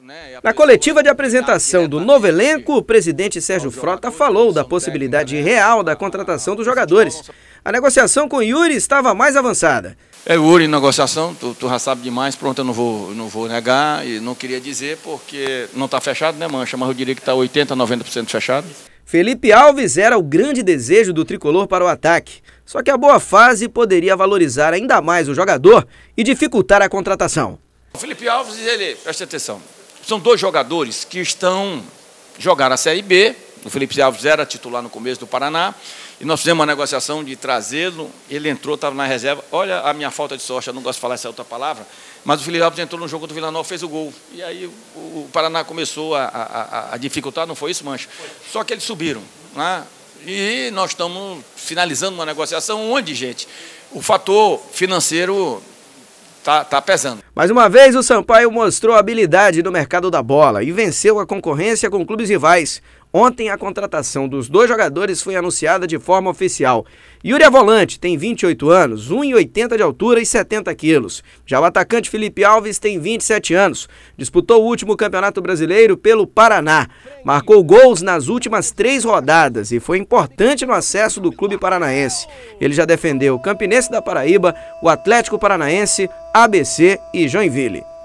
Né? Na coletiva de tá apresentação do novo elenco, o presidente então, Sérgio Frota falou da possibilidade né? real da então, contratação dos jogadores. A negociação com o Yuri estava mais avançada. É, o Yuri, negociação, tu, tu, já sabe demais, pronto, eu não vou, não vou negar e não queria dizer porque não está fechado, né, Mancha? Mas eu diria que está 80%, 90% fechado. Felipe Alves era o grande desejo do tricolor para o ataque. Só que a boa fase poderia valorizar ainda mais o jogador e dificultar a contratação. O Felipe Alves, ele, preste atenção, são dois jogadores que estão jogar a Série B. O Felipe Alves era titular no começo do Paraná. E nós fizemos uma negociação de trazê-lo. Ele entrou, estava na reserva. Olha a minha falta de sorte, eu não gosto de falar essa outra palavra. Mas o Felipe Alves entrou no jogo do Vila Nova, fez o gol. E aí o, Paraná começou a, a, a dificultar, não foi isso, Mancha? Só que eles subiram. Né? E nós estamos finalizando uma negociação onde, gente, o fator financeiro tá, tá pesando. Mais uma vez, o Sampaio mostrou habilidade no mercado da bola e venceu a concorrência com clubes rivais. Ontem, a contratação dos dois jogadores foi anunciada de forma oficial. Yuri é volante, tem 28 anos, 1,80 de altura e 70 quilos. Já o atacante Felipe Alves tem 27 anos. Disputou o último Campeonato Brasileiro pelo Paraná. Marcou gols nas últimas três rodadas e foi importante no acesso do clube paranaense. Ele já defendeu o Campinense da Paraíba, o Atlético Paranaense, ABC e Joinville.